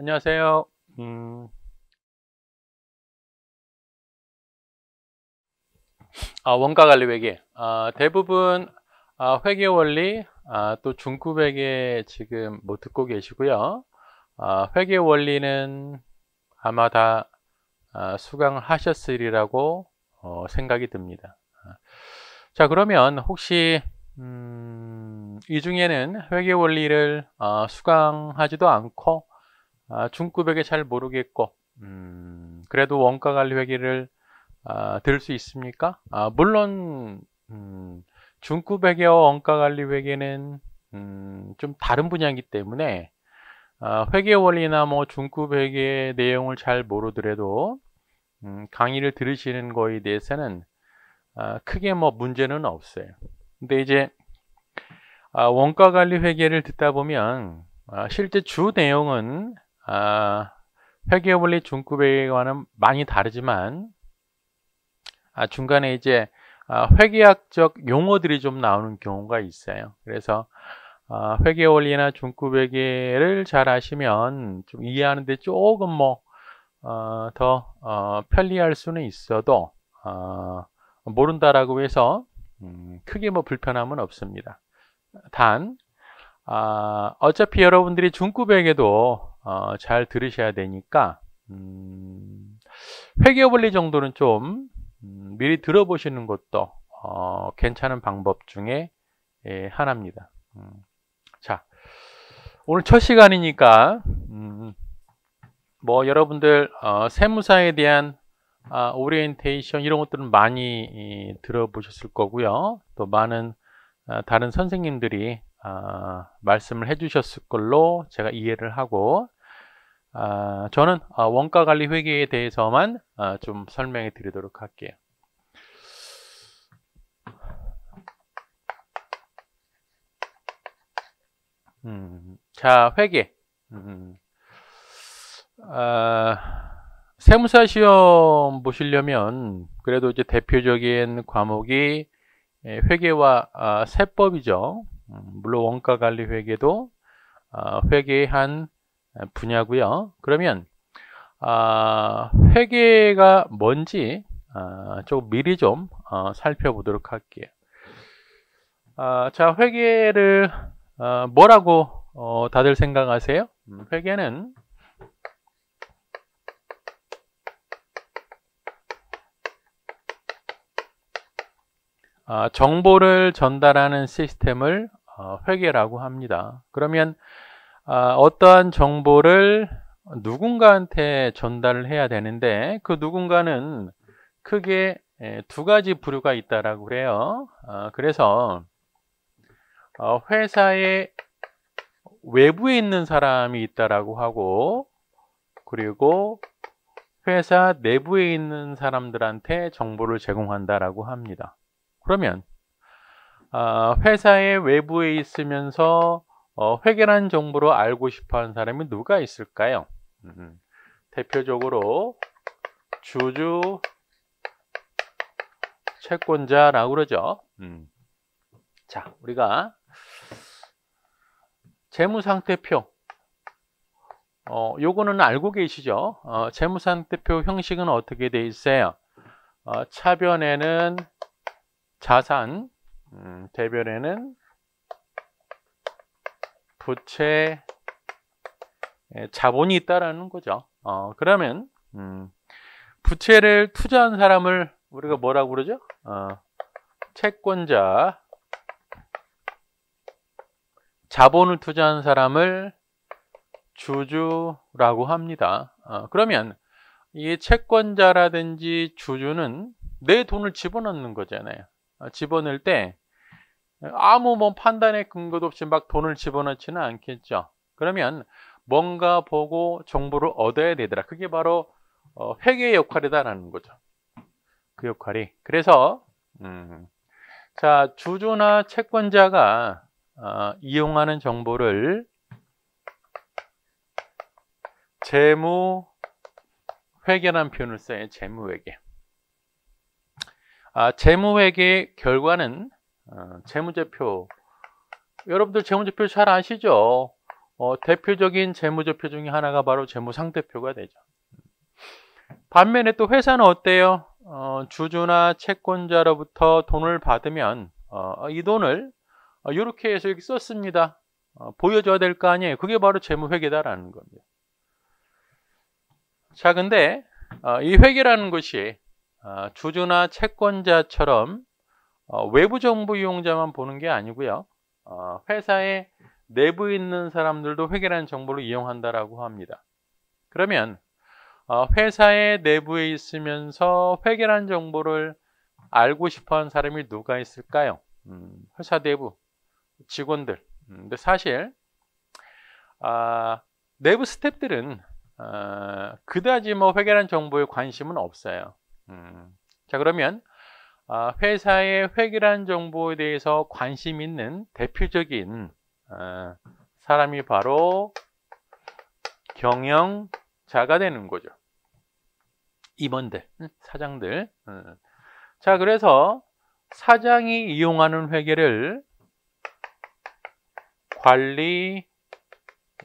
안녕하세요. 음... 아, 원가 관리 회계. 아, 대부분 아, 회계 원리 아, 또 중급 회계 지금 뭐 듣고 계시고요. 아, 회계 원리는 아마 다수강 아, 하셨으리라고 어, 생각이 듭니다. 자 그러면 혹시 음, 이 중에는 회계 원리를 수강하지도 않고 아, 중급에게 잘 모르겠고 음, 그래도 원가 관리 회계를 아, 들을 수 있습니까? 아, 물론 음, 중급 회계와 원가 관리 회계는 음, 좀 다른 분야이기 때문에 아, 회계 원리나 뭐 중급 회계 내용을 잘 모르더라도 음, 강의를 들으시는 거에 대해서는 아, 크게 뭐 문제는 없어요. 근데 이제 아, 원가 관리 회계를 듣다 보면 아, 실제 주 내용은 아, 회계 원리 중급에와는 많이 다르지만 아, 중간에 이제 아, 회계학적 용어들이 좀 나오는 경우가 있어요. 그래서 아, 회계 원리나 중급 회계를 잘 아시면 좀 이해하는데 조금 뭐더 어, 어, 편리할 수는 있어도 어, 모른다라고 해서 음, 크게 뭐 불편함은 없습니다. 단 아, 어차피 여러분들이 중급에게도 어, 잘 들으셔야 되니까 음, 회계분리 정도는 좀 음, 미리 들어보시는 것도 어, 괜찮은 방법 중에 예, 하나입니다. 음, 자, 오늘 첫 시간이니까 음, 뭐 여러분들 어, 세무사에 대한 아, 오리엔테이션 이런 것들은 많이 이, 들어보셨을 거고요. 또 많은 아, 다른 선생님들이 아, 말씀을 해주셨을 걸로 제가 이해를 하고 아, 저는 아, 원가관리 회계에 대해서만 아, 좀 설명해 드리도록 할게요. 음, 자 회계 음, 음. 아, 세무사 시험 보시려면 그래도 이제 대표적인 과목이 예, 회계와 아, 세법이죠. 어, 물론 원가 관리 회계도 어, 회계의 한 분야고요. 그러면 아, 회계가 뭔지 아, 조금 미리 좀 어, 살펴보도록 할게요. 아, 자, 회계를 뭐라고 다들 생각하세요? 음, 회계는 정보를 전달하는 시스템을 어, 회계라고 합니다. 그러면 아, 어떠한 정보를 누군가한테 전달을 해야 되는데 그 누군가는 크게 예, 두 가지 부류가 있다라고 그래요. 아, 그래서 어, 회사의 외부에 있는 사람이 있다라고 하고 그리고 회사 내부에 있는 사람들한테 정보를 제공한다라고 합니다. 그러면 아, 회사의 외부에 있으면서 어, 회계란 정보를 알고 싶어하는 사람이 누가 있을까요? 음, 대표적으로 주주 채권자라고 그러죠. 음. 자, 우리가 재무상태표 어, 요거는 알고 계시죠? 어, 재무상태표 형식은 어떻게 돼 있어요? 어, 차변에는 자산 음, 대변에는 부채 자본이 있다라는 거죠. 어, 그러면 음, 부채를 투자한 사람을 우리가 뭐라고 그러죠? 어, 채권자 자본을 투자한 사람을 주주라고 합니다. 어, 그러면 이 채권자라든지 주주는 내 돈을 집어넣는 거잖아요. 어, 집어넣을 때 아무 뭐 판단의 근거도 없이 막 돈을 집어넣지는 않겠죠. 그러면 뭔가 보고 정보를 얻어야 되더라. 그게 바로 어, 회계의 역할이다라는 거죠. 그 역할이. 그래서 음, 자 주주나 채권자가 어, 이용하는 정보를 재무 회계라는 표현을 써요. 재무 회계. 아, 재무 회계의 결과는 어, 재무제표 여러분들 재무제표 잘 아시죠? 어, 대표적인 재무제표 중에 하나가 바로 재무상대표가 되죠. 반면에 또 회사는 어때요? 어, 주주나 채권자로부터 돈을 받으면 어, 이 돈을 어, 이렇게 해서 여기 썼습니다. 보여줘야 될 거 아니에요. 그게 바로 재무회계다라는 겁니다. 자, 근데 이 회계라는 것이 주주나 채권자처럼 어, 외부 정보 이용자만 보는 게 아니고요. 어, 회사의 내부에 있는 사람들도 회계라는 정보를 이용한다라고 합니다. 그러면 어, 회사의 내부에 있으면서 회계라는 정보를 알고 싶어하는 사람이 누가 있을까요? 음, 회사 내부 직원들. 음, 근데 사실 아, 내부 스탭들은 아, 그다지 뭐 회계란 정보에 관심은 없어요. 음. 자 그러면 아, 회사의 회계란 정보에 대해서 관심 있는 대표적인 아, 사람이 바로 경영자가 되는 거죠. 임원들, 사장들. 자, 그래서 사장이 이용하는 회계를 관리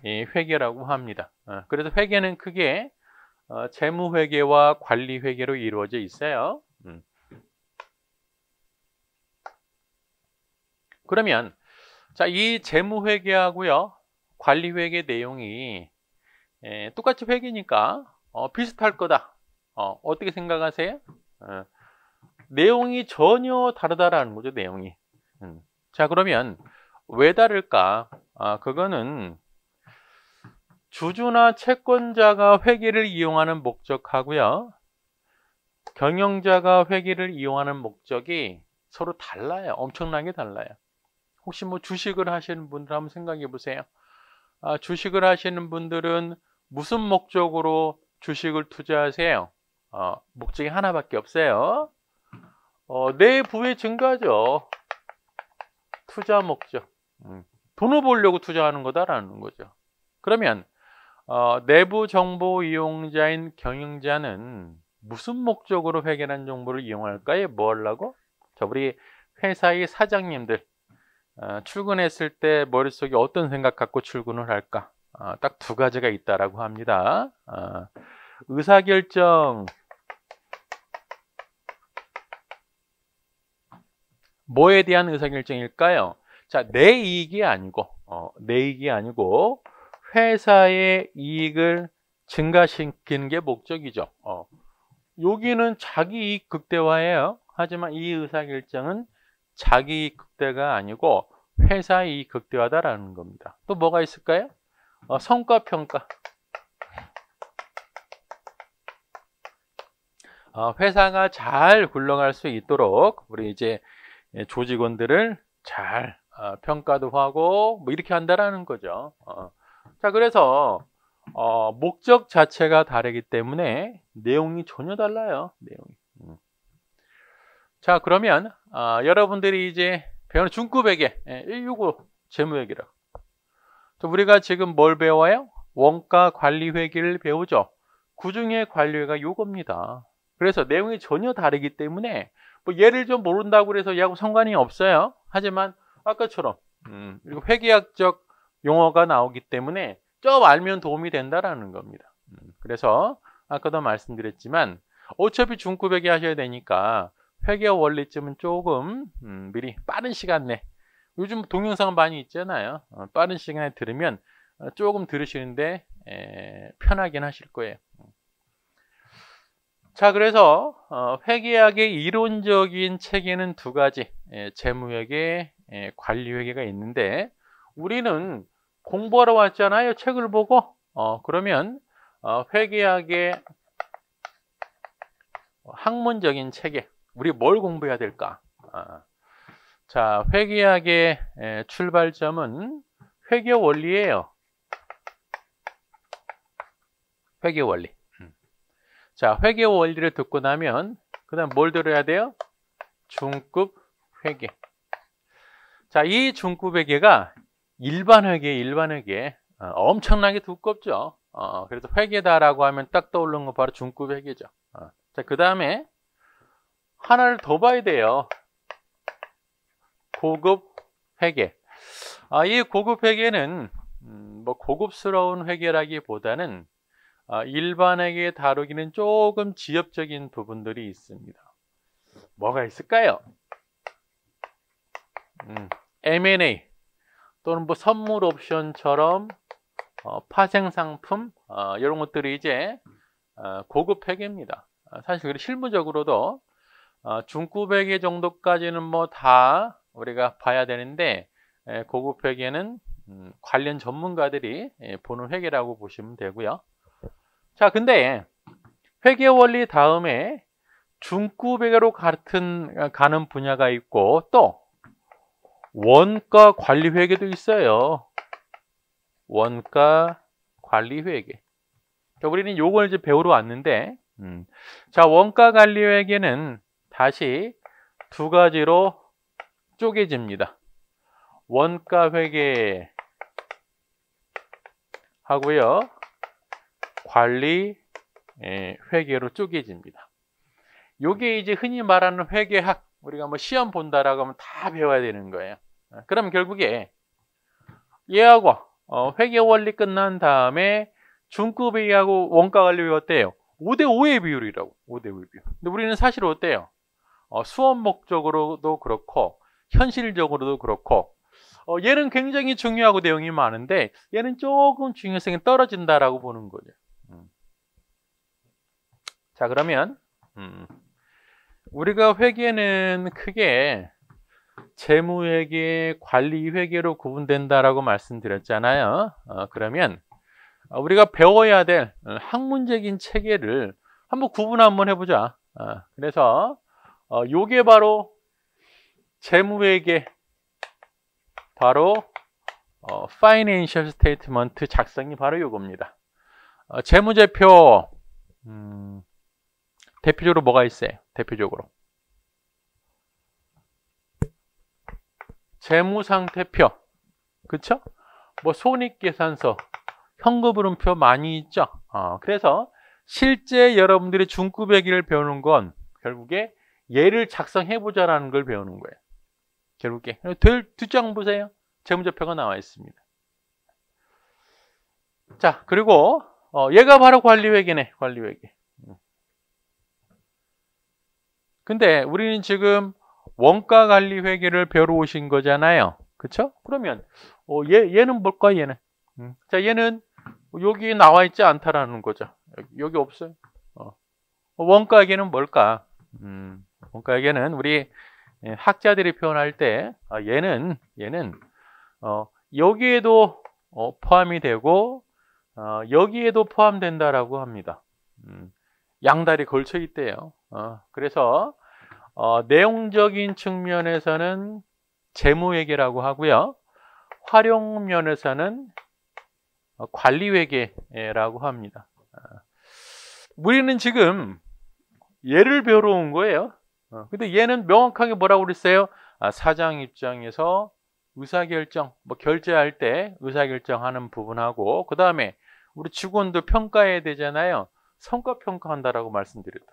회계라고 예, 합니다. 어, 그래서 회계는 크게 어, 재무회계와 관리회계로 이루어져 있어요. 그러면 자, 이 재무회계하고요. 관리회계 내용이 에, 예, 똑같이 회계니까 어, 비슷할 거다. 어, 어떻게 생각하세요? 어, 내용이 전혀 다르다라는 거죠. 내용이. 음. 자 그러면 왜 다를까? 아, 그거는 주주나 채권자가 회계를 이용하는 목적하고요. 경영자가 회계를 이용하는 목적이 서로 달라요. 엄청나게 달라요. 혹시 뭐 주식을 하시는 분들 한번 생각해 보세요. 아, 주식을 하시는 분들은 무슨 목적으로 주식을 투자하세요? 어, 목적이 하나밖에 없어요. 어, 내 부의 증가죠. 투자 목적. 음, 돈을 벌려고 투자하는 거다라는 거죠. 그러면 어, 내부 정보 이용자인 경영자는 무슨 목적으로 회계란 정보를 이용할까요? 뭐 하려고? 저 우리 회사의 사장님들 아, 출근했을 때 머릿속에 어떤 생각 갖고 출근을 할까? 아, 딱두 가지가 있다라고 합니다. 아, 의사결정 뭐에 대한 의사결정일까요? 자, 내 이익이 아니고 어, 내 이익이 아니고 회사의 이익을 증가시키는 게 목적이죠. 어, 여기는 자기 이익 극대화예요. 하지만 이 의사결정은 자기 이익 극대가 아니고 회사 이익 극대화다라는 겁니다. 또 뭐가 있을까요? 어, 성과평가. 어, 회사가 잘 굴러갈 수 있도록 우리 이제 조직원들을 잘 어, 평가도 하고 뭐 이렇게 한다라는 거죠. 어. 자 그래서 어, 목적 자체가 다르기 때문에 내용이 전혀 달라요. 내용이. 자 그러면 아, 여러분들이 이제 배우는 중급에게 165재무회계라 예, 우리가 지금 뭘 배워요? 원가 관리 회계를 배우죠 그 중에 관리회가 요겁니다 그래서 내용이 전혀 다르기 때문에 뭐 얘를 좀 모른다고 해서 얘하고 상관이 없어요 하지만 아까처럼 음, 회계학적 용어가 나오기 때문에 좀 알면 도움이 된다라는 겁니다 음, 그래서 아까도 말씀드렸지만 어차피 중급에게 하셔야 되니까 회계 원리쯤은 조금 음, 미리 빠른 시간 내 요즘 동영상 많이 있잖아요 어, 빠른 시간에 들으면 어, 조금 들으시는데 에, 편하긴 하실 거예요 자 그래서 어, 회계학의 이론적인 체계는 두 가지 에, 재무회계, 에, 관리회계가 있는데 우리는 공부하러 왔잖아요 책을 보고 어, 그러면 어, 회계학의 학문적인 체계 우리 뭘 공부해야 될까? 아, 자, 회계학의 출발점은 회계 원리예요. 회계 원리. 음. 자, 회계 원리를 듣고 나면 그다음 뭘 들어야 돼요? 중급 회계. 자, 이 중급 회계가 일반 회계, 일반 회계 어, 엄청나게 두껍죠. 어, 그래서 회계다라고 하면 딱 떠오르는 거 바로 중급 회계죠. 어. 자, 그 다음에 하나를 더 봐야 돼요. 고급 회계. 아, 이 고급 회계는 음, 뭐 고급스러운 회계라기보다는 아, 일반에게 다루기는 조금 지엽적인 부분들이 있습니다. 뭐가 있을까요? 음, M&A 또는 뭐 선물 옵션처럼 어, 파생 상품 어, 이런 것들이 이제 어, 고급 회계입니다. 아, 사실 실무적으로도 어, 중급 회계 정도까지는 뭐 다 우리가 봐야 되는데 예, 고급 회계는 음, 관련 전문가들이 예, 보는 회계라고 보시면 되고요. 자, 근데 회계 원리 다음에 중급 회계로 같은 어, 가는 분야가 있고 또 원가 관리 회계도 있어요. 원가 관리 회계. 자, 그러니까 우리는 요걸 이제 배우러 왔는데, 음. 자, 원가 관리 회계는 다시 두 가지로 쪼개집니다. 원가 회계 하고요. 관리 예, 회계로 쪼개집니다. 요게 이제 흔히 말하는 회계학 우리가 뭐 시험 본다라고 하면 다 배워야 되는 거예요. 예, 그럼 결국에 얘하고 어, 회계 원리 끝난 다음에 중급 A하고 원가 관리 어때요? 5대 5의 비율이라고. 5대 5의 비율. 근데 우리는 사실 어때요? 어, 수업 목적으로도 그렇고 현실적으로도 그렇고 어, 얘는 굉장히 중요하고 내용이 많은데 얘는 조금 중요성이 떨어진다라고 보는 거죠. 음. 자 그러면 음, 우리가 회계는 크게 재무회계, 관리회계로 구분된다라고 말씀드렸잖아요. 어, 그러면 어, 우리가 배워야 될 어, 학문적인 체계를 한번 구분 한번 해보자. 어, 그래서 어, 요게 바로 재무회계, 바로 어, Financial s 작성이 바로 요겁니다. 어, 재무제표 음, 대표적으로 뭐가 있어요? 대표적으로 재무상태표 그쵸? 뭐 손익계산서 현금흐름표 많이 있죠 어, 그래서 실제 여러분들이 중급회기를 배우는 건 결국에 얘를 작성해보자라는 걸 배우는 거예요. 결국에. 뒷장 보세요. 재무제표가 나와 있습니다. 자, 그리고 어, 얘가 바로 관리회계네, 관리회계. 근데 우리는 지금 원가관리회계를 배우러 오신 거잖아요. 그쵸? 그러면 어, 얘, 얘는 뭘까, 얘는? 음. 자, 얘는 여기 나와 있지 않다라는 거죠. 여기, 여기 없어요. 어. 원가계는 뭘까? 음. 그러니까 는 우리 예, 학자들이 표현할 때 아, 얘는 얘는 어, 여기에도 어, 포함이 되고 어, 여기에도 포함된다라고 합니다. 음, 양다리 걸쳐 있대요. 어, 그래서 어, 내용적인 측면에서는 재무회계라고 하고요. 활용 면에서는 어, 관리회계라고 합니다. 아, 우리는 지금 예를 배우러 온 거예요. 어, 근데 얘는 명확하게 뭐라고 그랬어요? 아, 사장 입장에서 의사결정, 뭐 결제할 때 의사결정하는 부분하고 그 다음에 우리 직원도 평가해야 되잖아요. 성과 평가한다라고 말씀드렸다.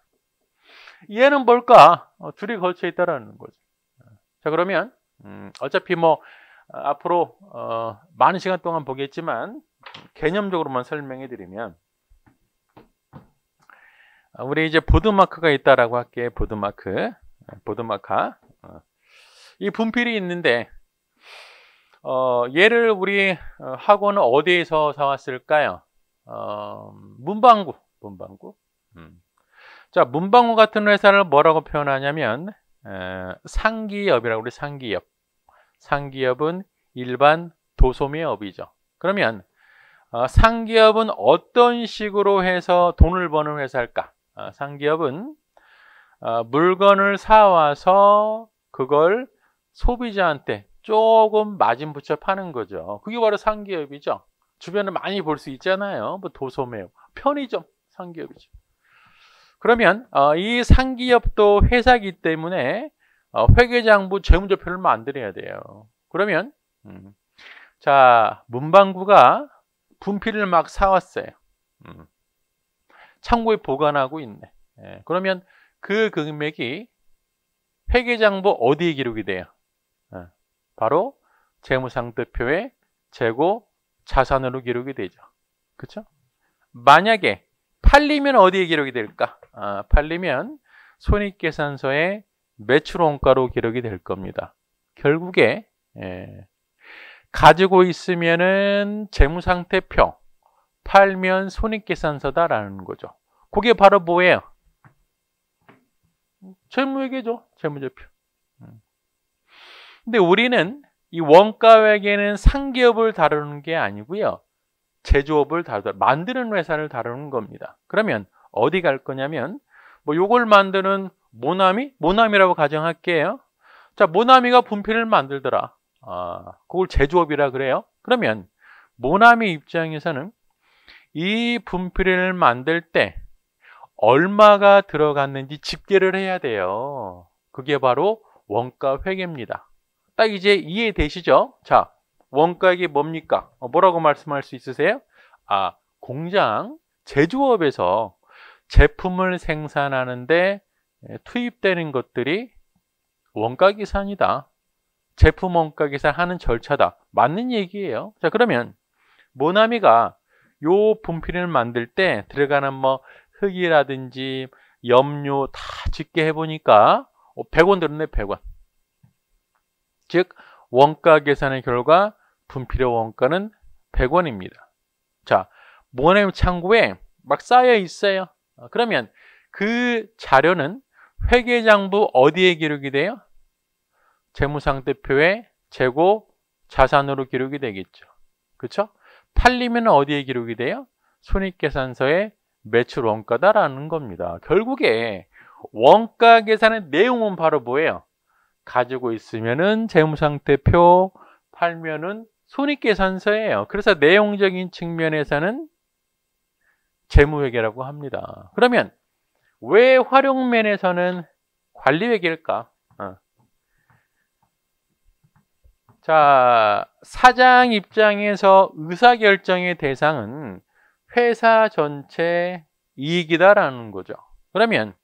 얘는 뭘까? 어, 둘이 걸쳐 있다라는 거죠. 자 그러면 음, 어차피 뭐 아, 앞으로 어, 많은 시간 동안 보겠지만 개념적으로만 설명해 드리면 아, 우리 이제 보드마크가 있다라고 할게 요 보드마크 어, 보드마카 어. 이 분필이 있는데 어, 얘를 우리 어, 학원 어디에서 사왔을까요? 어, 문방구 문방구 음. 자 문방구 같은 회사를 뭐라고 표현하냐면 에, 상기업이라고 우리 상기업 상기업은 일반 도소매업이죠 그러면 어, 상기업은 어떤 식으로 해서 돈을 버는 회사일까? 아, 상기업은 아, 물건을 사와서 그걸 소비자한테 조금 마진 붙여 파는 거죠. 그게 바로 상기업이죠. 주변에 많이 볼 수 있잖아요. 뭐도소매 편의점, 상기업이죠. 그러면 아, 이 상기업도 회사기 때문에 어, 회계장부 재무제표를 만들어야 돼요. 그러면 음, 자 문방구가 분필을 막 사왔어요. 음. 창고에 보관하고 있네. 예, 그러면 그 금액이 회계장부 어디에 기록이 돼요? 예, 바로 재무상태표에 재고 자산으로 기록이 되죠. 그렇죠? 만약에 팔리면 어디에 기록이 될까? 아, 팔리면 손익계산서에 매출원가로 기록이 될 겁니다. 결국에 예, 가지고 있으면은 재무상태표 팔면 손익계산서다라는 거죠. 그게 바로 뭐예요? 재무회계죠. 재무제표. 음. 근데 우리는 이 원가회계는 상기업을 다루는 게 아니고요. 제조업을 다루다 만드는 회사를 다루는 겁니다. 그러면 어디 갈 거냐면 뭐 요걸 만드는 모나미? 모나미라고 가정할게요. 자, 모나미가 분필을 만들더라. 아, 그걸 제조업이라 그래요. 그러면 모나미 입장에서는 이 분필을 만들 때 얼마가 들어갔는지 집계를 해야 돼요. 그게 바로 원가 회계입니다. 딱 이제 이해되시죠? 자, 원가액이 뭡니까? 어, 뭐라고 말씀할 수 있으세요? 아, 공장, 제조업에서 제품을 생산하는데 예, 투입되는 것들이 원가계산이다 제품 원가계산 하는 절차다. 맞는 얘기예요. 자, 그러면 모나미가 요 분필을 만들 때 들어가는 뭐 흙이라든지 염료 다 짓게 해보니까 100원 어, 들었네 100원 즉 원가 계산의 결과 분필의 원가는 100원입니다 자 모네임 창구에 막 쌓여 있어요 어, 그러면 그 자료는 회계장부 어디에 기록이 돼요? 재무상태표에 재고 자산으로 기록이 되겠죠 그렇죠? 팔리면 어디에 기록이 돼요? 손익계산서의 매출 원가다라는 겁니다. 결국에 원가 계산의 내용은 바로 뭐예요? 가지고 있으면은 재무상태표, 팔면은 손익계산서예요. 그래서 내용적인 측면에서는 재무회계라고 합니다. 그러면 왜 활용면에서는 관리회계일까? 자, 사장 입장에서 의사결정의 대상은 회사 전체 이익이다라는 거죠. 그러면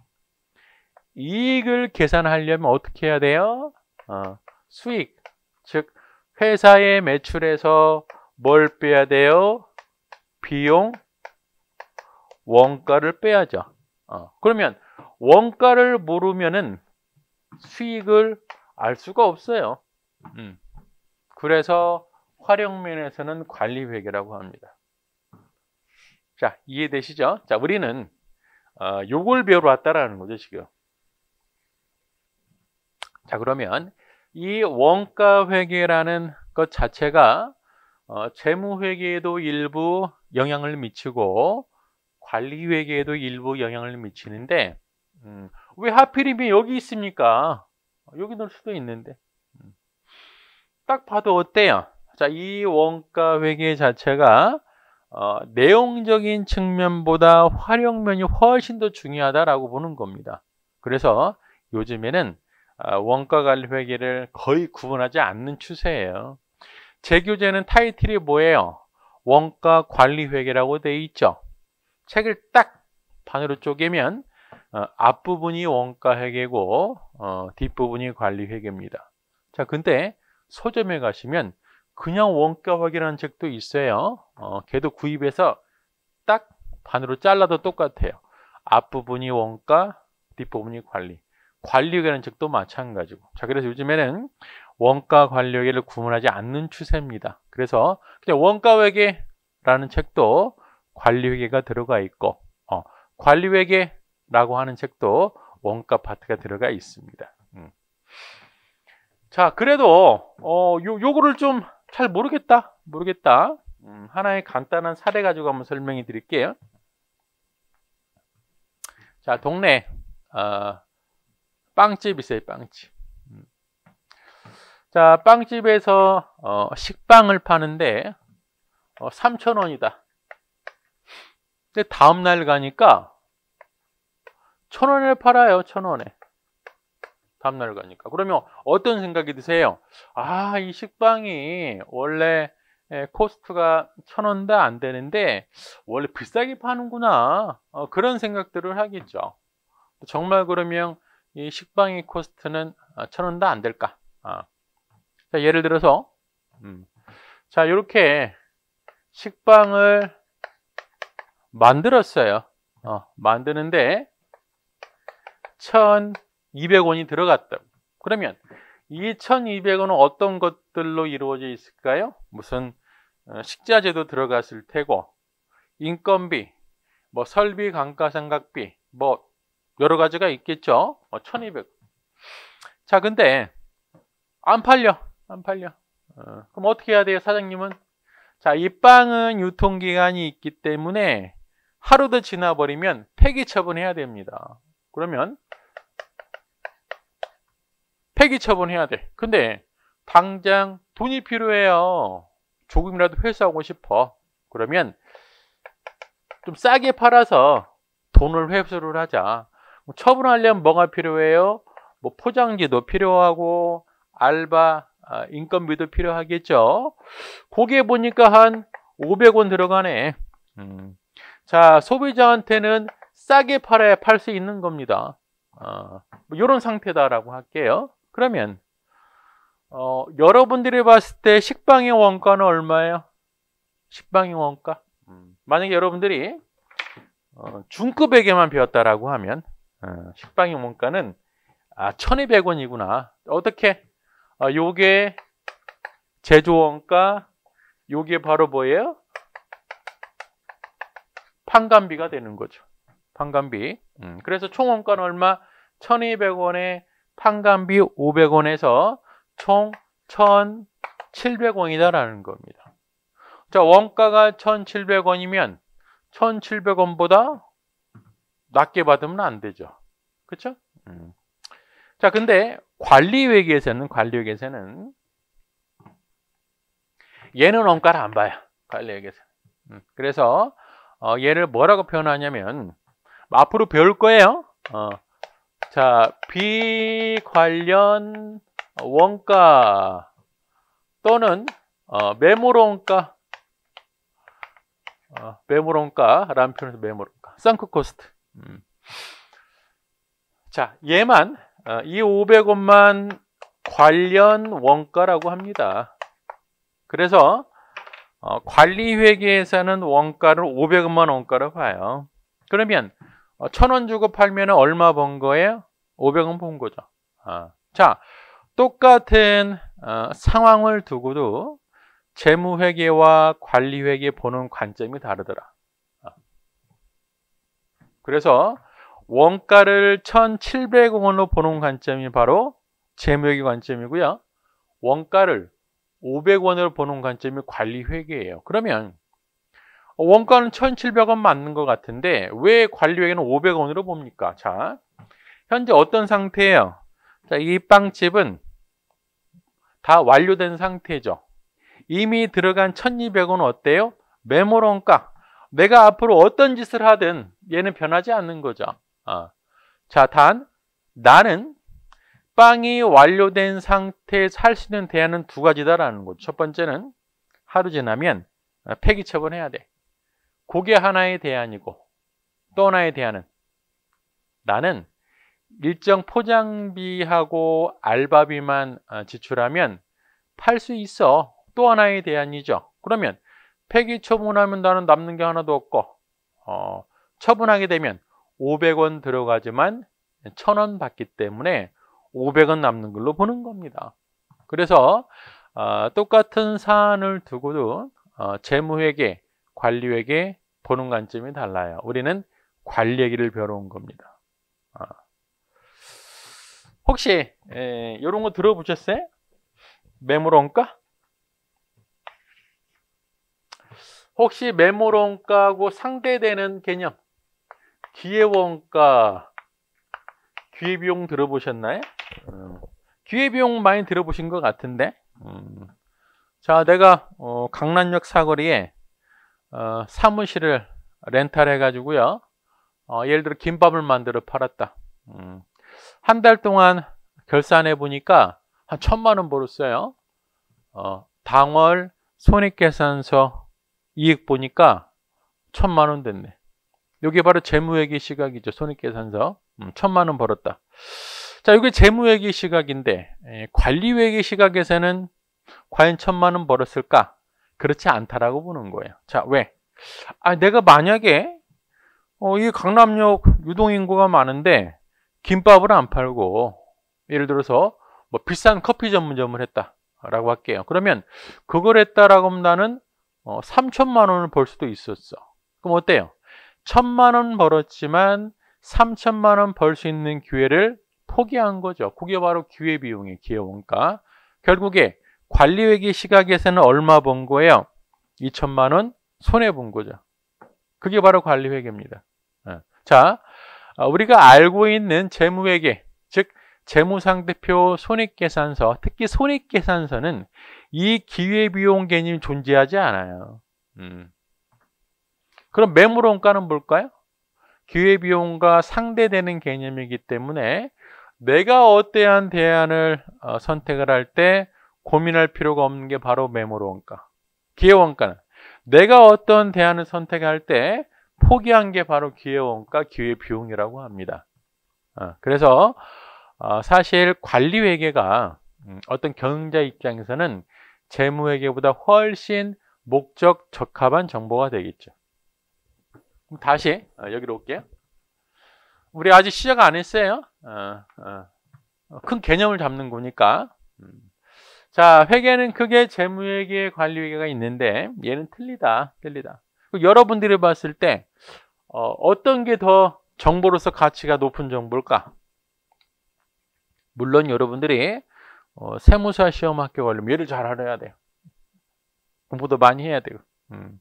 이익을 계산하려면 어떻게 해야 돼요? 어, 수익, 즉 회사의 매출에서 뭘 빼야 돼요? 비용, 원가를 빼야죠. 어, 그러면 원가를 모르면은 수익을 알 수가 없어요. 음. 그래서 활용면에서는 관리회계라고 합니다. 자, 이해되시죠? 자, 우리는 어, 요걸 배우러 왔다라는 거죠, 지금. 자, 그러면 이 원가회계라는 것 자체가 어, 재무회계에도 일부 영향을 미치고 관리회계에도 일부 영향을 미치는데 음, 왜 하필이면 여기 있습니까? 여기 넣을 수도 있는데 딱 봐도 어때요? 자, 이 원가 회계 자체가 어, 내용적인 측면보다 활용면이 훨씬 더 중요하다라고 보는 겁니다. 그래서 요즘에는 어, 원가 관리 회계를 거의 구분하지 않는 추세예요. 제 교재는 타이틀이 뭐예요? 원가 관리 회계라고 돼 있죠. 책을 딱 반으로 쪼개면 어, 앞부분이 원가 회계고 어, 뒷부분이 관리 회계입니다. 자, 근데 서점에 가시면 그냥 원가 확인하는 책도 있어요. 어, 걔도 구입해서 딱 반으로 잘라도 똑같아요. 앞부분이 원가, 뒷부분이 관리. 관리계라는 책도 마찬가지고. 자, 그래서 요즘에는 원가 관리계를 구분하지 않는 추세입니다. 그래서 그냥 원가 회계라는 책도 관리 회계가 들어가 있고, 어, 관리 회계라고 하는 책도 원가 파트가 들어가 있습니다. 자, 그래도 어, 요, 요거를 좀 잘 모르겠다. 모르겠다. 음, 하나의 간단한 사례 가지고 한번 설명해 드릴게요. 자, 동네 어, 빵집 있어요, 빵집. 음. 자, 빵집에서 어, 식빵을 파는데 어, 3,000원이다. 근데 다음 날 가니까 1,000원에 팔아요, 1,000원에. 다음날 가니까. 그러면 어떤 생각이 드세요? 아, 이 식빵이 원래 코스트가 천 원도 안 되는데 원래 비싸게 파는구나 어, 그런 생각들을 하겠죠. 정말 그러면 이 식빵의 코스트는 아, 천 원도 안 될까? 아. 자, 예를 들어서 음. 자 이렇게 식빵을 만들었어요. 어, 만드는데 천 200원이 들어갔다. 그러면 2200원은 어떤 것들로 이루어져 있을까요? 무슨 어, 식자재도 들어갔을 테고 인건비, 뭐 설비 감가상각비, 뭐 여러 가지가 있겠죠. 1200. 어, 원 자, 근데 안 팔려. 안 팔려. 어, 그럼 어떻게 해야 돼요, 사장님은? 자, 이 빵은 유통기간이 있기 때문에 하루도 지나버리면 폐기 처분해야 됩니다. 그러면 폐기 처분해야 돼. 근데 당장 돈이 필요해요. 조금이라도 회수하고 싶어. 그러면 좀 싸게 팔아서 돈을 회수를 하자. 뭐 처분하려면 뭐가 필요해요? 뭐 포장지도 필요하고 알바 아, 인건비도 필요하겠죠. 거기에 보니까 한 500원 들어가네. 음. 자 소비자한테는 싸게 팔아야 팔 수 있는 겁니다. 어, 뭐 이런 상태다라고 할게요. 그러면 어, 여러분들이 봤을 때 식빵의 원가는 얼마예요? 식빵의 원가? 음, 만약에 여러분들이 어, 중급에게만 배웠다라고 하면 어, 식빵의 원가는 아, 1200원이구나. 어떻게? 어, 요게 제조원가, 요게 바로 뭐예요? 판관비가 되는 거죠. 판관비. 음, 그래서 총원가는 얼마? 1200원에 판관비 500원에서 총 1,700원이다라는 겁니다. 자, 원가가 1,700원이면 1,700원보다 낮게 받으면 안 되죠. 그렇 음. 자, 근데 관리회계에서는 관리회계에서는 얘는 원가를 안 봐요. 관리회계에서. 음. 그래서 어, 얘를 뭐라고 표현하냐면 앞으로 배울 거예요. 어, 자, 비 관련 원가 또는 어, 메모론가 어, 메모론가라는 표현에서 메모론가 쌍크 코스트 음. 자 얘만 어, 이 500원만 관련 원가라고 합니다 그래서 어, 관리회계에서는 원가를 500원만 원가라고 봐요 그러면 어, 천원 주고 팔면 얼마 번 거예요? 500원 번 거죠. 아. 자, 똑같은 어, 상황을 두고도 재무회계와 관리회계 보는 관점이 다르더라. 아. 그래서 원가를 1,700원으로 보는 관점이 바로 재무회계 관점이고요. 원가를 500원으로 보는 관점이 관리회계예요. 그러면 원가는 1,700원 맞는 것 같은데 왜 관리회계는 500원으로 봅니까? 자, 현재 어떤 상태예요? 자, 이 빵집은 다 완료된 상태죠. 이미 들어간 1,200원 어때요? 메모론가. 내가 앞으로 어떤 짓을 하든 얘는 변하지 않는 거죠. 아. 자, 단 나는 빵이 완료된 상태에 살 수 있는 대안은 두 가지다라는 거죠. 첫 번째는 하루 지나면 아, 폐기 처분해야 돼. 고개 하나에 대한이고 또 하나에 대한은 나는 일정 포장비하고 알바비만 어, 지출하면 팔 수 있어 또 하나에 대한이죠. 그러면 폐기 처분하면 나는 남는 게 하나도 없고 어, 처분하게 되면 500원 들어가지만 1000원 받기 때문에 500원 남는 걸로 보는 겁니다. 그래서 어, 똑같은 사안을 두고도 어, 재무회계 관리에게 보는 관점이 달라요. 우리는 관리 얘기를 배워온 겁니다. 아. 혹시 이런 예, 거 들어보셨어요? 메모론가? 혹시 메모론가하고 상대되는 개념 기회원가 기회비용 들어보셨나요? 음. 기회비용 많이 들어보신 것 같은데 음. 자 내가 어, 강남역 사거리에 어, 사무실을 렌탈해 가지고요 어, 예를 들어 김밥을 만들어 팔았다 음, 한 달 동안 결산해 보니까 한 천만원 벌었어요 어, 당월 손익계산서 이익 보니까 천만원 됐네 여기 바로 재무회계 시각이죠 손익계산서 음, 천만원 벌었다 자 이게 재무회계 시각인데 예, 관리회계 시각에서는 과연 천만원 벌었을까 그렇지 않다라고 보는 거예요. 자, 왜? 아, 내가 만약에 어, 이 강남역 유동 인구가 많은데 김밥을 안 팔고 예를 들어서 뭐 비싼 커피 전문점을 했다라고 할게요. 그러면 그걸 했다라고 하면 나는 어, 3천만 원을 벌 수도 있었어. 그럼 어때요? 천만 원 벌었지만 3천만 원 벌 수 있는 기회를 포기한 거죠. 그게 바로 기회비용의 기회원가. 결국에 관리회계 시각에서는 얼마 번 거예요? 2천만 원 손해 본 거죠. 그게 바로 관리회계입니다. 예. 자, 어, 우리가 알고 있는 재무회계, 즉 재무상대표 손익계산서, 특히 손익계산서는 이 기회비용 개념이 존재하지 않아요. 음. 그럼 매물원가는 뭘까요? 기회비용과 상대되는 개념이기 때문에 내가 어떠한 대안을 어, 선택을 할때 고민할 필요가 없는 게 바로 메모로 원가. 기회 원가는 내가 어떤 대안을 선택할 때 포기한 게 바로 기회 원가, 기회 비용이라고 합니다. 어, 그래서 어, 사실 관리 회계가 음, 어떤 경영자 입장에서는 재무 회계보다 훨씬 목적 적합한 정보가 되겠죠. 다시 어, 여기로 올게요. 우리 아직 시작 안 했어요. 큰 개념을 잡는 거니까. 음. 자, 회계는 크게 재무회계, 관리회계가 있는데 얘는 틀리다, 틀리다. 여러분들이 봤을 때 어, 떤게 더 정보로서 가치가 높은 정보일까? 물론 여러분들이 어, 세무사 시험 학교 관련 면 얘를 잘 알아야 돼요. 공부도 많이 해야 돼요. 음.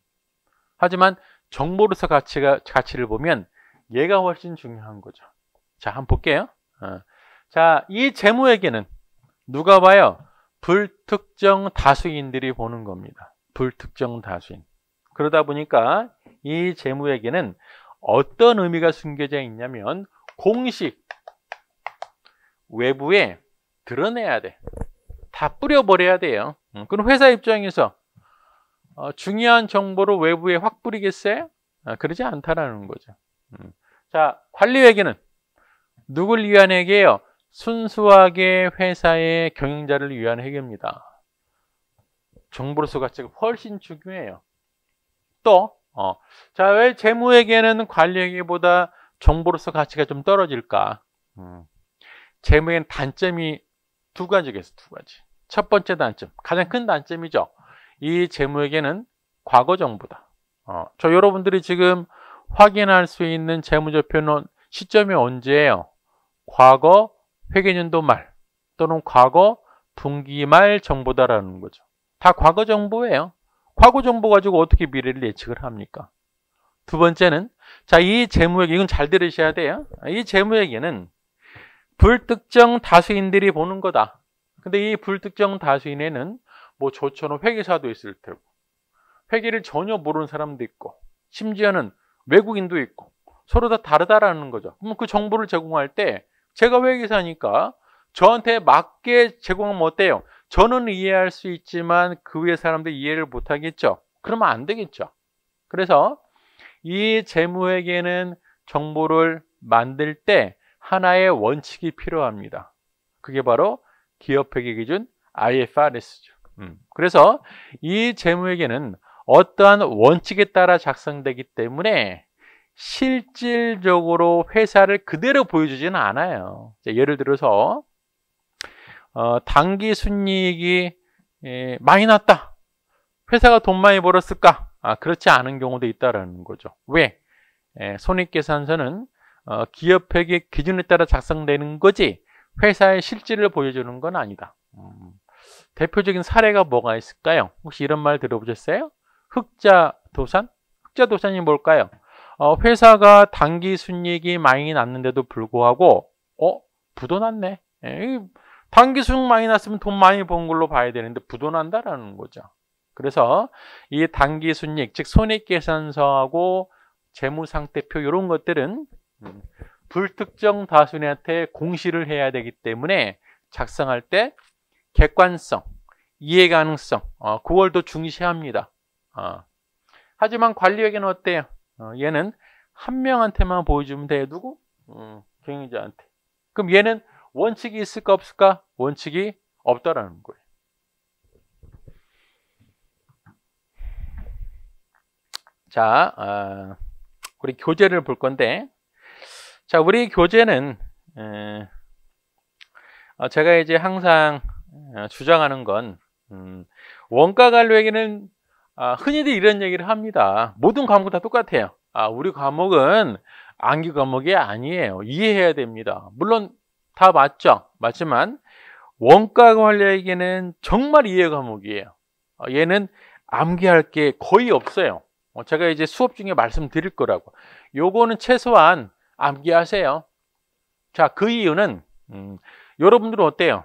하지만 정보로서 가치가, 가치를 보면 얘가 훨씬 중요한 거죠. 자, 한번 볼게요. 어. 자, 이 재무회계는 누가 봐요? 불특정 다수인들이 보는 겁니다. 불특정 다수인. 그러다 보니까 이 재무에게는 어떤 의미가 숨겨져 있냐면 공식 외부에 드러내야 돼. 다 뿌려버려야 돼요. 음, 그럼 회사 입장에서 어, 중요한 정보를 외부에 확 뿌리겠어요? 아, 그러지 않다라는 거죠. 음, 자, 관리회계는 누굴 위한 회계예요? 순수하게 회사의 경영자를 위한 회계입니다. 정보로서 가치가 훨씬 중요해요. 또, 어, 자, 왜 재무회계는 관리회계보다 정보로서 가치가 좀 떨어질까? 음. 재무에는 단점이 두 가지가 있어두 가지. 첫 번째 단점, 가장 큰 단점이죠. 이 재무에게는 과거 정보다. 어, 저 여러분들이 지금 확인할 수 있는 재무제표는 시점이 언제예요? 과거 회계년도 말 또는 과거 분기 말 정보다라는 거죠. 다 과거 정보예요. 과거 정보 가지고 어떻게 미래를 예측을 합니까? 두 번째는 자, 이 재무회계 이건 잘 들으셔야 돼요. 이 재무회계는 불특정 다수인들이 보는 거다. 근데 이 불특정 다수인에는 뭐 조처는 회계사도 있을 테고 회계를 전혀 모르는 사람도 있고 심지어는 외국인도 있고 서로 다 다르다라는 거죠. 그럼 그 정보를 제공할 때 제가 회계사니까 저한테 맞게 제공하면 어때요? 저는 이해할 수 있지만 그 외 사람들 이해를 못하겠죠. 그러면 안 되겠죠. 그래서 이 재무회계는 정보를 만들 때 하나의 원칙이 필요합니다. 그게 바로 기업회계 기준 IFRS죠. 음. 그래서 이 재무회계는 어떠한 원칙에 따라 작성되기 때문에 실질적으로 회사를 그대로 보여주지는 않아요. 예를 들어서 어, 단기 순이익이 예, 많이 났다. 회사가 돈 많이 벌었을까? 아, 그렇지 않은 경우도 있다는 거죠. 왜? 예, 손익계산서는 어, 기업회계 기준에 따라 작성되는 거지 회사의 실질을 보여주는 건 아니다. 음, 대표적인 사례가 뭐가 있을까요? 혹시 이런 말 들어보셨어요? 흑자 도산? 흑자 도산이 뭘까요? 어, 회사가 단기 순이익이 많이 났는데도 불구하고 어? 부도났네. 예, 단기 순 많이 났으면 돈 많이 번 걸로 봐야 되는데 부도난다라는 거죠. 그래서 이 단기 순이익 즉 손익계산서하고 재무상태표 이런 것들은 음, 불특정 다수인한테 공시를 해야 되기 때문에 작성할 때 객관성, 이해가능성, 어, 그걸 더 중시합니다. 어. 하지만 관리에게는 어때요? 어, 얘는 한 명한테만 보여주면 돼. 누구? 어, 경영자한테. 그럼 얘는 원칙이 있을까 없을까? 원칙이 없다라는 거예요. 자, 어, 우리 교재를 볼 건데, 자, 우리 교재는 에, 어, 제가 이제 항상 어, 주장하는 건 음, 원가 관료에게는 아, 흔히들 이런 얘기를 합니다. 모든 과목다 똑같아요. 아, 우리 과목은 암기 과목이 아니에요. 이해해야 됩니다. 물론 다 맞죠. 맞지만 원가 관리에게는 정말 이해 과목이에요. 아, 얘는 암기할 게 거의 없어요. 어, 제가 이제 수업 중에 말씀드릴 거라고. 요거는 최소한 암기하세요. 자, 그 이유는 음, 여러분들은 어때요?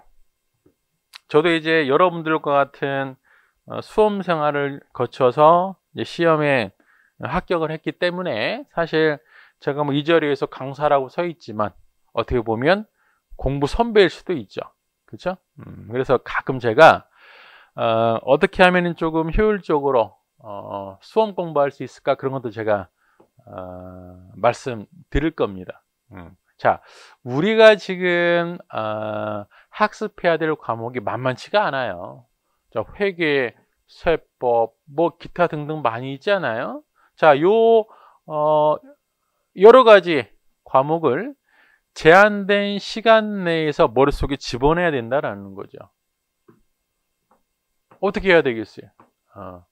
저도 이제 여러분들과 같은 어, 수험 생활을 거쳐서 시험에 합격을 했기 때문에 사실 제가 뭐이 자리에서 강사라고 서 있지만 어떻게 보면 공부 선배일 수도 있죠. 그렇죠? 음, 그래서 가끔 제가 어, 떻게 하면 조금 효율적으로 어, 수험 공부할 수 있을까 그런 것도 제가 어, 말씀드릴 겁니다. 음. 자, 우리가 지금 어, 학습해야 될 과목이 만만치가 않아요. 자, 회계, 세법, 뭐 기타 등등 많이 있잖아요. 자, 요 어, 여러 가지 과목을 제한된 시간 내에서 머릿속에 집어내야 된다라는 거죠. 어떻게 해야 되겠어요? 어.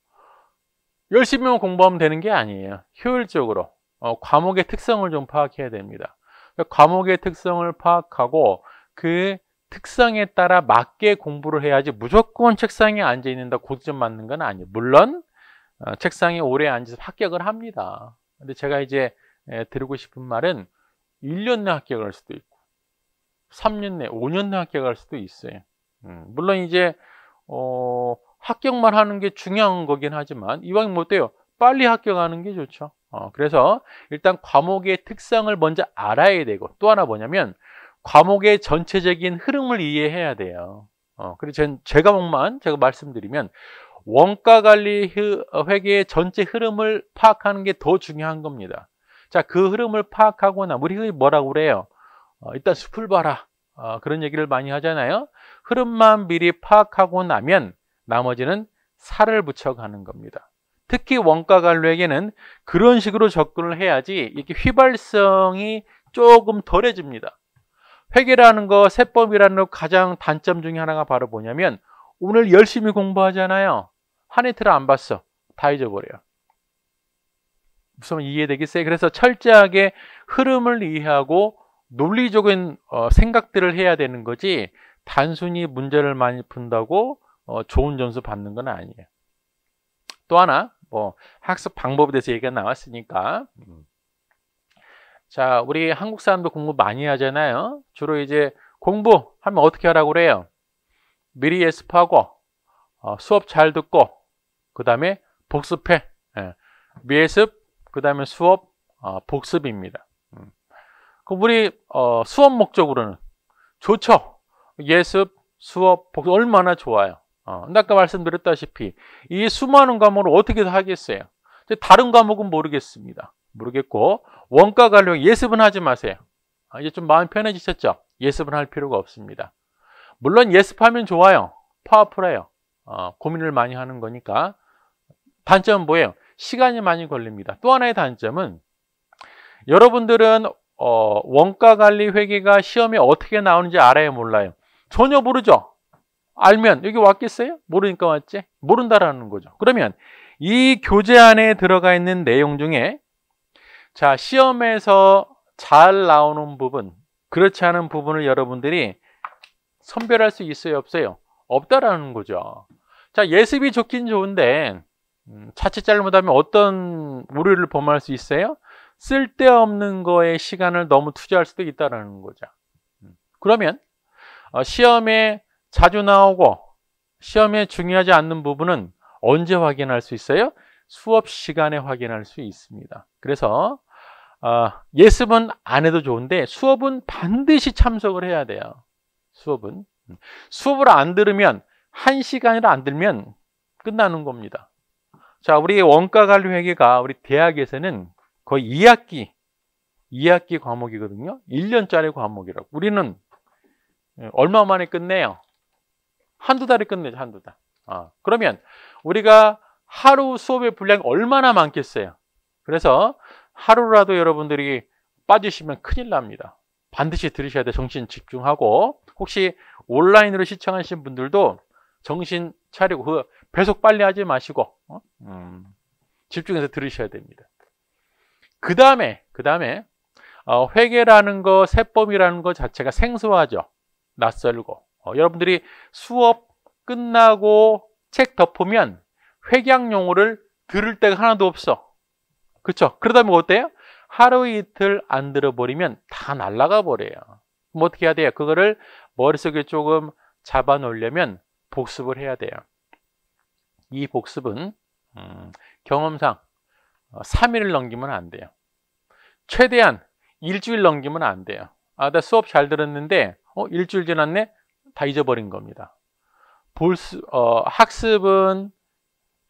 열심히 공부하면 되는 게 아니에요. 효율적으로 어, 과목의 특성을 좀 파악해야 됩니다. 그러니까 과목의 특성을 파악하고 그 특성에 따라 맞게 공부를 해야지 무조건 책상에 앉아 있는다 고득점 맞는 건 아니에요. 물론 어, 책상에 오래 앉아서 합격을 합니다. 근데 제가 이제 드리고 싶은 말은 1년 내 합격할 수도 있고 3년 내, 5년 내 합격할 수도 있어요. 음, 물론 이제 어, 합격만 하는 게 중요한 거긴 하지만 이왕 이면어때요 뭐 빨리 합격하는 게 좋죠. 어, 그래서 일단 과목의 특성을 먼저 알아야 되고 또 하나 뭐냐면 과목의 전체적인 흐름을 이해해야 돼요. 어, 그리고 제 과목만 제가 말씀드리면 원가 관리 어, 회계의 전체 흐름을 파악하는 게 더 중요한 겁니다. 자, 그 흐름을 파악하거나 우리 흔히 그 뭐라고 그래요? 어, 일단 숲을 봐라. 어, 그런 얘기를 많이 하잖아요. 흐름만 미리 파악하고 나면 나머지는 살을 붙여가는 겁니다. 특히 원가 관리에게는 그런 식으로 접근을 해야지 이렇게 휘발성이 조금 덜해집니다. 회계라는 거, 세법이라는 거 가장 단점 중에 하나가 바로 뭐냐면 오늘 열심히 공부하잖아요. 한 이틀 안 봤어. 다 잊어버려요. 무슨 이해되겠어요? 그래서 철저하게 흐름을 이해하고 논리적인 어, 생각들을 해야 되는 거지 단순히 문제를 많이 푼다고 어, 좋은 점수 받는 건 아니에요. 또 하나 뭐 학습 방법에 대해서 얘기가 나왔으니까 음. 자, 우리 한국 사람도 공부 많이 하잖아요. 주로 이제 공부 하면 어떻게 하라고 그래요? 미리 예습하고 어, 수업 잘 듣고 그 다음에 복습해. 예. 미예습, 그 다음에 수업, 어, 복습입니다. 음. 그럼 우리 어, 수업 목적으로는 좋죠. 예습, 수업, 복습 얼마나 좋아요. 어, 아까 말씀드렸다시피 이 수많은 과목을 어떻게 하겠어요? 다른 과목은 모르겠습니다. 모르겠고 원가 관리령 예습은 하지 마세요. 아, 이제 좀 마음 편해지셨죠? 예습은 할 필요가 없습니다. 물론 예습하면 좋아요. 파워풀해요. 어, 고민을 많이 하는 거니까. 단점은 뭐예요? 시간이 많이 걸립니다. 또 하나의 단점은 여러분들은 어, 원가관리 회계가 시험에 어떻게 나오는지 알아요? 몰라요? 전혀 모르죠? 알면 여기 왔겠어요? 모르니까 왔지? 모른다라는 거죠. 그러면 이 교재 안에 들어가 있는 내용 중에 자, 시험에서 잘 나오는 부분, 그렇지 않은 부분을 여러분들이 선별할 수 있어요, 없어요? 없다라는 거죠. 자, 예습이 좋긴 좋은데 음, 자칫 잘못하면 어떤 우려를 범할 수 있어요? 쓸데없는 거에 시간을 너무 투자할 수도 있다는 거죠. 음, 그러면 어, 시험에 자주 나오고 시험에 중요하지 않는 부분은 언제 확인할 수 있어요? 수업 시간에 확인할 수 있습니다. 그래서 어, 예습은 안 해도 좋은데 수업은 반드시 참석을 해야 돼요. 수업은. 음. 수업을 안 들으면 한 시간이라 안 들면 끝나는 겁니다. 자, 우리 원가 관리 회계가 우리 대학에서는 거의 2학기, 2학기 과목이거든요. 1년짜리 과목이라고. 우리는 예, 얼마 만에 끝내요? 한두 달에 끝내죠, 한두 달. 아, 그러면 우리가 하루 수업의 분량이 얼마나 많겠어요. 그래서 하루라도 여러분들이 빠지시면 큰일 납니다. 반드시 들으셔야 돼 정신 집중하고 혹시 온라인으로 시청하신 분들도 정신 차리고 그 배속 빨리 하지 마시고 어? 음, 집중해서 들으셔야 됩니다. 그 다음에 그 다음에 어, 회계라는 거 세법이라는 거 자체가 생소하죠. 낯설고 어, 여러분들이 수업 끝나고 책 덮으면 회계학 용어를 들을 데가 하나도 없어. 그렇죠? 그러다 보면 어때요? 하루 이틀 안 들어버리면 다 날아가 버려요. 뭐 어떻게 해야 돼요? 그거를 머릿속에 조금 잡아 놓으려면 복습을 해야 돼요. 이 복습은 음, 경험상 3일을 어, 넘기면 안 돼요. 최대한 일주일 넘기면 안 돼요. 아, 나 수업 잘 들었는데 어, 일주일 지났네? 다 잊어버린 겁니다. 볼수, 어, 학습은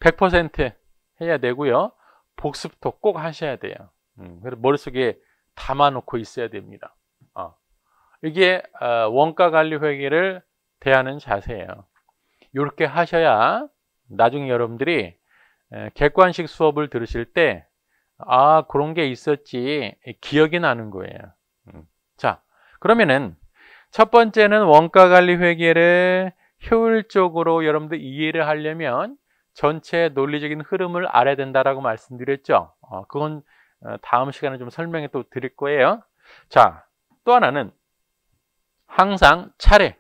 100% 해야 되고요. 복습도 꼭 하셔야 돼요. 음, 그래서 머릿속에 담아놓고 있어야 됩니다. 어. 이게 어, 원가관리 회계를 대하는 자세예요. 이렇게 하셔야 나중에 여러분들이 에, 객관식 수업을 들으실 때 아, 그런 게 있었지 기억이 나는 거예요. 음, 자, 그러면은 첫 번째는 원가관리 회계를 효율적으로 여러분들 이해를 하려면 전체 논리적인 흐름을 알아야 된다라고 말씀드렸죠. 어, 그건 어, 다음 시간에 좀 설명해 또 드릴 거예요. 자, 또 하나는 항상 차례,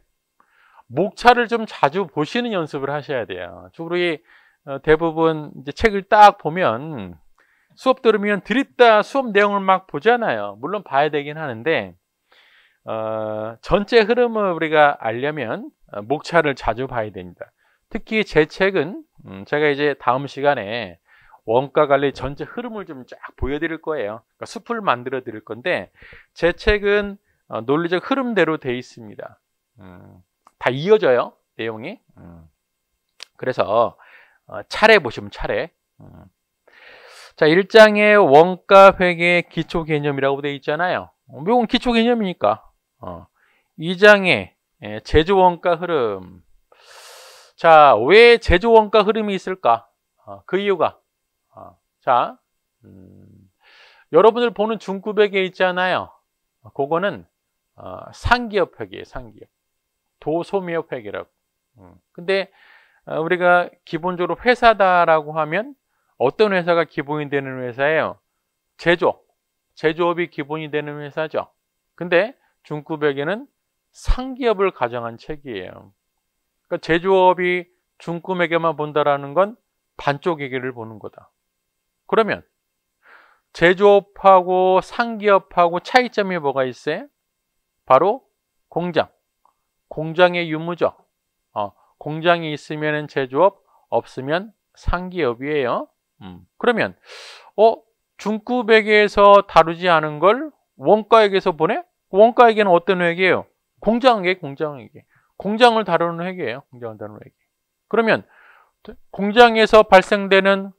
목차를 좀 자주 보시는 연습을 하셔야 돼요. 우리 어, 대부분 이제 책을 딱 보면 수업 들으면 드립다 수업 내용을 막 보잖아요. 물론 봐야 되긴 하는데 어, 전체 흐름을 우리가 알려면 어, 목차를 자주 봐야 됩니다. 특히 제 책은 음, 제가 이제 다음 시간에 원가 관리 전체 흐름을 좀 쫙 보여드릴 거예요. 그러니까 숲을 만들어 드릴 건데 제 책은 어, 논리적 흐름대로 돼 있습니다. 음, 다 이어져요 내용이. 음. 그래서 어, 차례 보시면 차례. 음. 자 1장에 원가 회계 기초 개념이라고 돼 있잖아요. 이건 어, 기초 개념이니까. 어. 2장에 예, 제조 원가 흐름. 자, 왜 제조 원가 흐름이 있을까? 어, 그 이유가 어, 자, 음, 여러분들 보는 중급회계 있잖아요. 어, 그거는 어, 상기업 회계예요, 상기업. 도소미업 회계라고. 음, 근데 어, 우리가 기본적으로 회사다라고 하면 어떤 회사가 기본이 되는 회사예요? 제조, 제조업이 기본이 되는 회사죠. 근데 중급에게는 상기업을 가정한 책이에요. 그러니까 제조업이 중금에게만 본다라는 건 반쪽 얘기를 보는 거다. 그러면 제조업하고 상기업하고 차이점이 뭐가 있어요? 바로 공장, 공장의 유무적. 어, 공장이 있으면 제조업, 없으면 상기업이에요. 음. 그러면 어 중급에게서 다루지 않은 걸 원가에게서 보내? 원가에게는 어떤 회계예요? 공장에게 공장에게. 공장을 다루는 회계예요. 공장을 다루는 회계. 그러면 공장에서 발생되는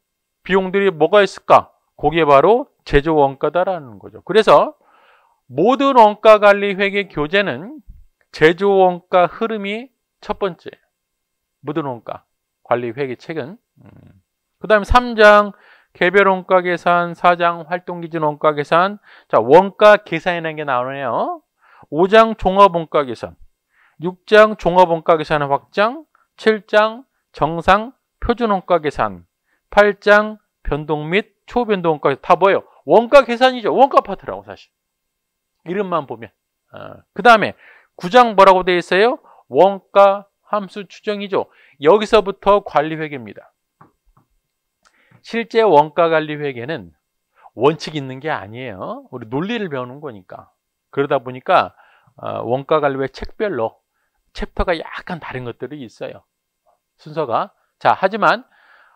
비용들이 뭐가 있을까? 그게 바로 제조 원가다라는 거죠. 그래서 모든 원가 관리 회계 교재는 제조 원가 흐름이 첫 번째. 모든 원가 관리 회계 책은 음. 그다음에 3장 개별 원가 계산, 4장 활동 기준 원가 계산. 자, 원가 계산이라는 게 나오네요. 5장 종합 원가 계산. 6장 종합원가 계산 확장, 7장 정상 표준원가 계산, 8장 변동 및 초변동원가 계산 다 뭐예요? 원가 계산이죠. 원가 파트라고 사실. 이름만 보면. 어. 그 다음에 9장 뭐라고 되어 있어요? 원가 함수 추정이죠. 여기서부터 관리회계입니다. 실제 원가관리회계는 원칙 있는 게 아니에요. 우리 논리를 배우는 거니까. 그러다 보니까 어, 원가관리회 책별로 챕터가 약간 다른 것들이 있어요. 순서가. 자, 하지만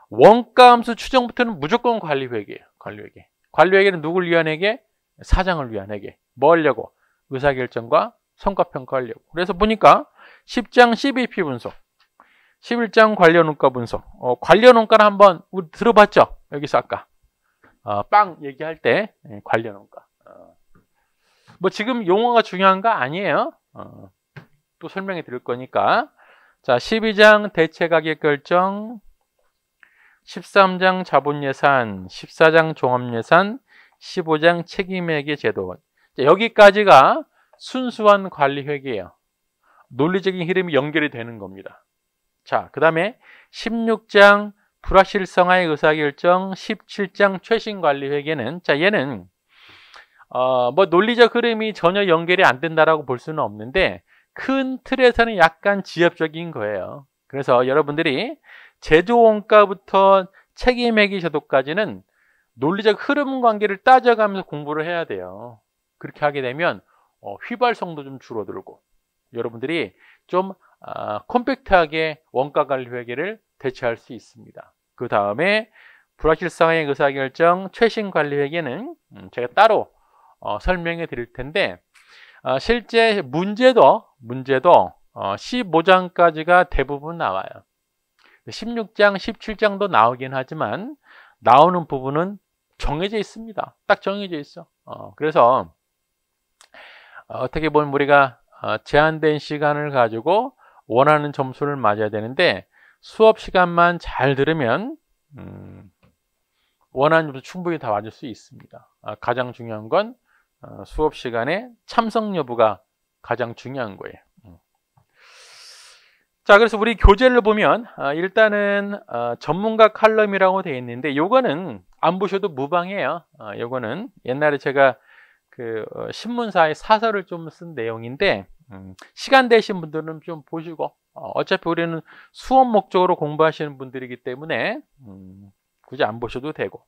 원가함수 추정부터는 무조건 관리회계예요. 관리회계. 관리회계는 누굴 위한 회계? 사장을 위한 회계. 뭐 하려고? 의사결정과 성과평가 하려고. 그래서 보니까 10장 12P 분석, 11장 관련원가 분석. 어, 관련원가를 한번 우리 들어봤죠? 여기서 아까. 어, 빵 얘기할 때 예, 관련원가. 어. 뭐 지금 용어가 중요한 거 아니에요. 어. 또 설명해 드릴 거니까 자 12장 대체가격 결정 13장 자본예산 14장 종합예산 15장 책임회계 제도 자, 여기까지가 순수한 관리회계예요 논리적인 흐름이 연결이 되는 겁니다 자그 다음에 16장 불확실성화의 의사결정 17장 최신관리회계는 자 얘는 어, 뭐 논리적 흐름이 전혀 연결이 안 된다라고 볼 수는 없는데 큰 틀에서는 약간 지엽적인 거예요. 그래서 여러분들이 제조원가부터 책임회기 제도까지는 논리적 흐름 관계를 따져가면서 공부를 해야 돼요. 그렇게 하게 되면 어, 휘발성도 좀 줄어들고 여러분들이 좀 아, 컴팩트하게 원가 관리 회계를 대체할 수 있습니다. 그 다음에 불확실성의 의사결정 최신 관리 회계는 음, 제가 따로 어, 설명해 드릴 텐데 어, 실제 문제도 문제도 15장까지가 어, 대부분 나와요. 16장, 17장도 나오긴 하지만 나오는 부분은 정해져 있습니다. 딱 정해져 있어. 어, 그래서 어떻게 보면 우리가 제한된 시간을 가지고 원하는 점수를 맞아야 되는데 수업 시간만 잘 들으면 음, 원하는 점수 충분히 다 맞을 수 있습니다. 아, 가장 중요한 건 어, 수업 시간에 참석 여부가 가장 중요한 거예요. 음. 자, 그래서 우리 교재를 보면 어, 일단은 어, 전문가 칼럼이라고 되어 있는데 이거는 안 보셔도 무방해요. 이거는 옛날에 제가 그 신문사의 사설을 좀 쓴 내용인데 음, 시간 되신 분들은 좀 보시고 어차피 우리는 수업 목적으로 공부하시는 분들이기 때문에 음, 굳이 안 보셔도 되고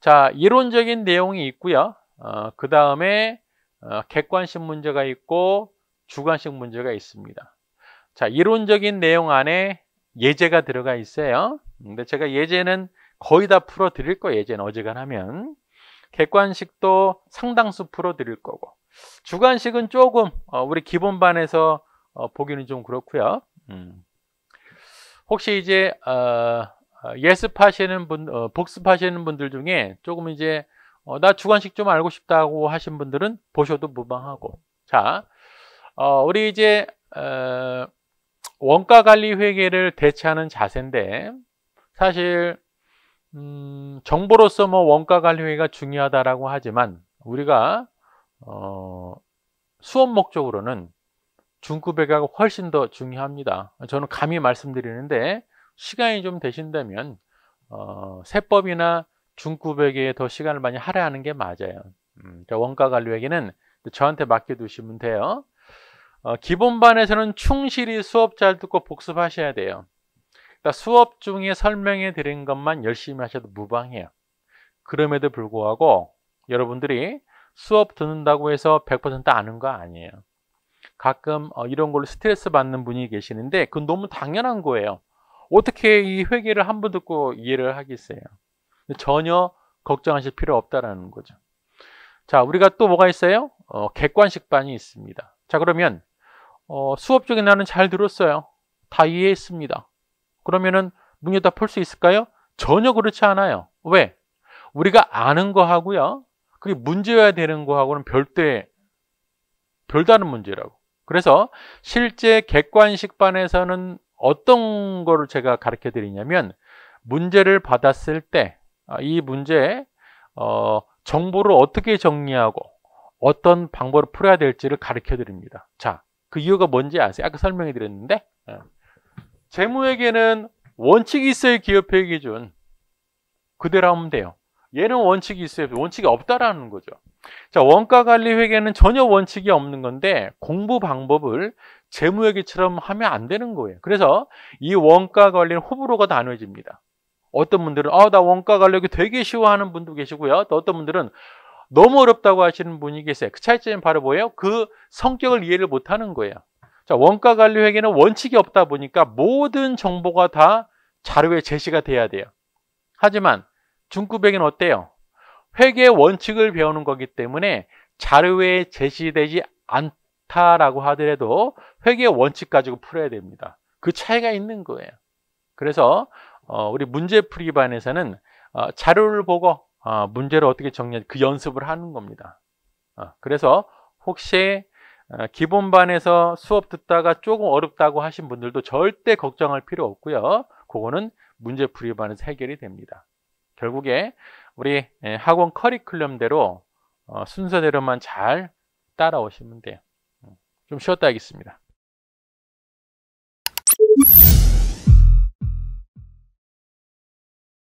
자 이론적인 내용이 있고요 어, 그 다음에 어, 객관식 문제가 있고 주관식 문제가 있습니다. 자, 이론적인 내용 안에 예제가 들어가 있어요. 근데 제가 예제는 거의 다 풀어 드릴 거예요. 예제는 어지간하면. 객관식도 상당수 풀어 드릴 거고. 주관식은 조금 어, 우리 기본반에서 보기는 좀 그렇고요. 음. 혹시 이제 예습하시는 분, 복습하시는 분들 중에 조금 이제 어, 나 주관식 좀 알고 싶다고 하신 분들은 보셔도 무방하고 자 어, 우리 이제 어, 원가관리 회계를 대체하는 자세인데 사실 음, 정보로서 뭐 원가관리 회계가 중요하다라고 하지만 우리가 어, 수업 목적으로는 중급 회계가 훨씬 더 중요합니다. 저는 감히 말씀드리는데 시간이 좀 되신다면 어, 세법이나 중급에게 더 시간을 많이 할애하는 게 맞아요. 음, 원가 관리에게는 저한테 맡겨두시면 돼요. 어, 기본반에서는 충실히 수업 잘 듣고 복습하셔야 돼요. 그러니까 수업 중에 설명해 드린 것만 열심히 하셔도 무방해요. 그럼에도 불구하고 여러분들이 수업 듣는다고 해서 100% 아는 거 아니에요. 가끔 어, 이런 걸로 스트레스 받는 분이 계시는데 그건 너무 당연한 거예요. 어떻게 이 회계를 한 번 듣고 이해를 하겠어요. 전혀 걱정하실 필요 없다라는 거죠. 자, 우리가 또 뭐가 있어요? 어, 객관식 반이 있습니다. 자, 그러면 어, 수업 중에 나는 잘 들었어요. 다 이해했습니다. 그러면은 문여다풀 수 있을까요? 전혀 그렇지 않아요. 왜? 우리가 아는 거하고요. 그게 문제여야 되는 거하고는 별도의 별다른 문제라고. 그래서 실제 객관식 반에서는 어떤 거를 제가 가르쳐 드리냐면 문제를 받았을 때 아, 이 문제 어, 정보를 어떻게 정리하고 어떤 방법을 풀어야 될지를 가르쳐 드립니다. 자, 그 이유가 뭔지 아세요? 아까 설명해 드렸는데 예. 재무에게는 원칙이 있어요. 기업회의 기준 그대로 하면 돼요. 얘는 원칙이 있어요. 원칙이 없다라는 거죠. 자, 원가관리회계는 전혀 원칙이 없는 건데 공부 방법을 재무회계처럼 하면 안 되는 거예요. 그래서 이 원가관리는 호불호가 나눠집니다. 어떤 분들은 아나 원가 가려기 되게 쉬워하는 분도 계시고요. 또 어떤 분들은 너무 어렵다고 하시는 분이 계세요. 그 차이점이 바로 뭐예요? 그 성격을 이해를 못하는 거예요. 자, 원가 관리 회계는 원칙이 없다 보니까 모든 정보가 다 자료에 제시가 돼야 돼요. 하지만 중급회계는 어때요? 회계 원칙을 배우는 거기 때문에 자료에 제시되지 않다라고 하더라도 회계 원칙 가지고 풀어야 됩니다. 그 차이가 있는 거예요. 그래서 어, 우리 문제풀이 반에서는 어, 자료를 보고 어, 문제를 어떻게 정리할 그 연습을 하는 겁니다. 어, 그래서 혹시 어, 기본반에서 수업 듣다가 조금 어렵다고 하신 분들도 절대 걱정할 필요 없고요. 그거는 문제풀이 반에서 해결이 됩니다. 결국에 우리 예, 학원 커리큘럼대로 어, 순서대로만 잘 따라오시면 돼요. 음, 좀 쉬었다 하겠습니다.